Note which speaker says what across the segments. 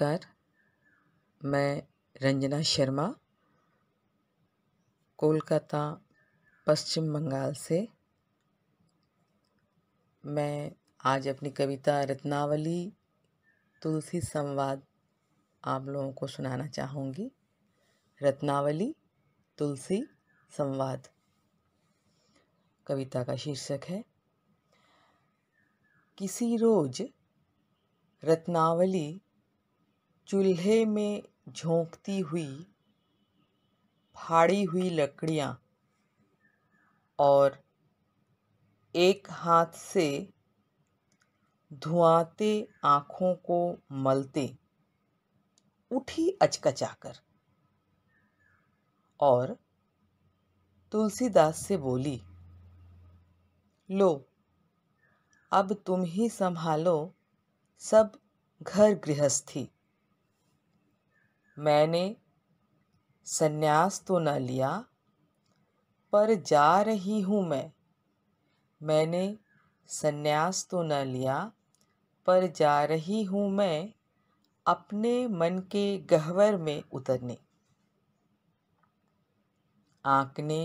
Speaker 1: नमस्कार मैं रंजना शर्मा कोलकाता पश्चिम बंगाल से मैं आज अपनी कविता रत्नावली तुलसी संवाद आप लोगों को सुनाना चाहूँगी रत्नावली तुलसी संवाद कविता का शीर्षक है किसी रोज रत्नावली चूल्हे में झोंकती हुई फाड़ी हुई लकड़ियाँ और एक हाथ से धुआते आँखों को मलते उठी अचकचाकर और तुलसीदास से बोली लो अब तुम ही संभालो सब घर गृहस्थी मैंने संन्यास तो न लिया पर जा रही हूँ मैं मैंने संन्यास तो न लिया पर जा रही हूँ मैं अपने मन के गहवर में उतरने आँख ने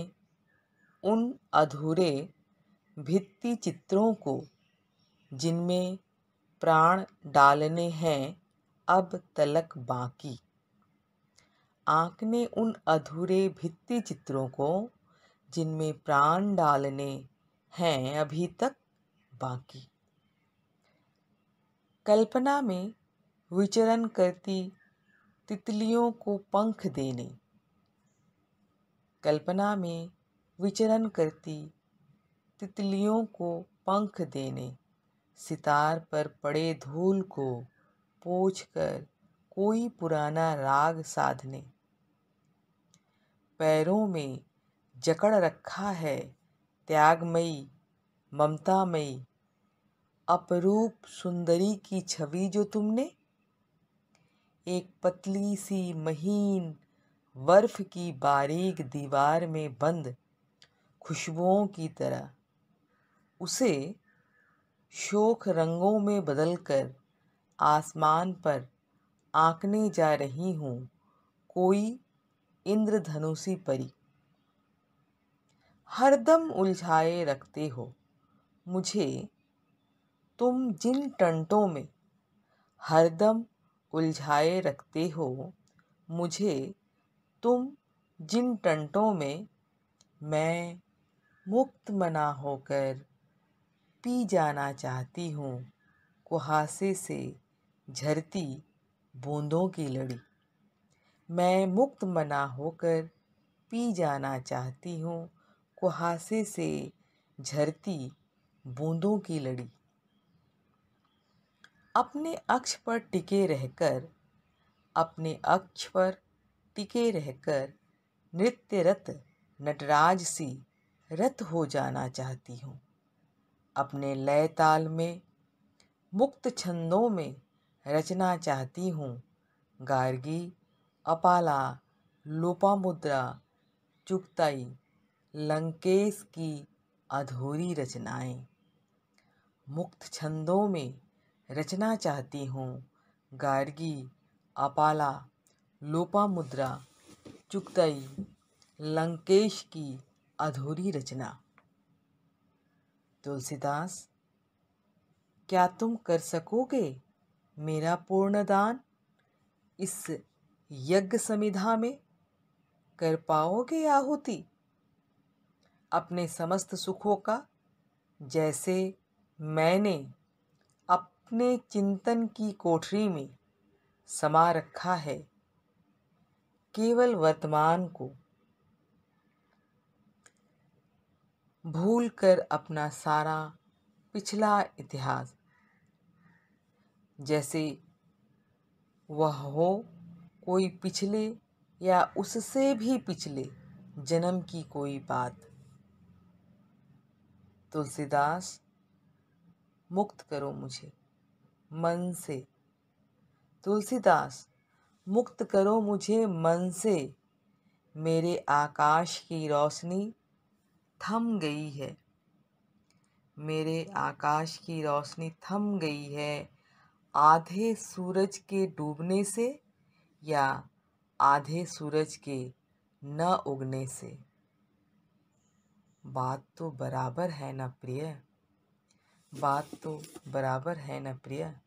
Speaker 1: उन अधूरे भित्ति चित्रों को जिनमें प्राण डालने हैं अब तलक बाकी आँख ने उन अधूरे भित्ति चित्रों को जिनमें प्राण डालने हैं अभी तक बाकी कल्पना में विचरण करती तितलियों को पंख देने कल्पना में विचरण करती तितलियों को पंख देने सितार पर पड़े धूल को पोछ कर कोई पुराना राग साधने पैरों में जकड़ रखा है त्यागमयी ममतामयी अपरूप सुंदरी की छवि जो तुमने एक पतली सी महीन बर्फ की बारीक दीवार में बंद खुशबुओं की तरह उसे शोक रंगों में बदलकर आसमान पर आंकने जा रही हूँ कोई इंद्रधनुषी परी हरदम उलझाए रखते हो मुझे तुम जिन टंटों में हरदम उलझाए रखते हो मुझे तुम जिन टंटों में मैं मुक्त मना होकर पी जाना चाहती हूँ कुहासे से झरती बूंदों की लड़ी मैं मुक्त मना होकर पी जाना चाहती हूँ कुहासे से झरती बूंदों की लड़ी अपने अक्ष पर टिके रहकर अपने अक्ष पर टिके रहकर नृत्यरत नटराज सी रत हो जाना चाहती हूँ अपने लय ताल में मुक्त छंदों में रचना चाहती हूँ गार्गी अपाला लोपामुद्रा चुगताई लंकेश की अधूरी रचनाएं मुक्त छंदों में रचना चाहती हूँ गार्गी अपाला लोपामुद्रा चुगताई लंकेश की अधूरी रचना तुलसीदास क्या तुम कर सकोगे मेरा पूर्ण दान इस यज्ञ समिधा में कर पाओगे आहुति अपने समस्त सुखों का जैसे मैंने अपने चिंतन की कोठरी में समा रखा है केवल वर्तमान को भूल कर अपना सारा पिछला इतिहास जैसे वह हो कोई पिछले या उससे भी पिछले जन्म की कोई बात तुलसीदास मुक्त करो मुझे मन से तुलसीदास मुक्त करो मुझे मन से मेरे आकाश की रोशनी थम गई है मेरे आकाश की रोशनी थम गई है आधे सूरज के डूबने से या आधे सूरज के न उगने से बात तो बराबर है न प्रिय बात तो बराबर है न प्रिय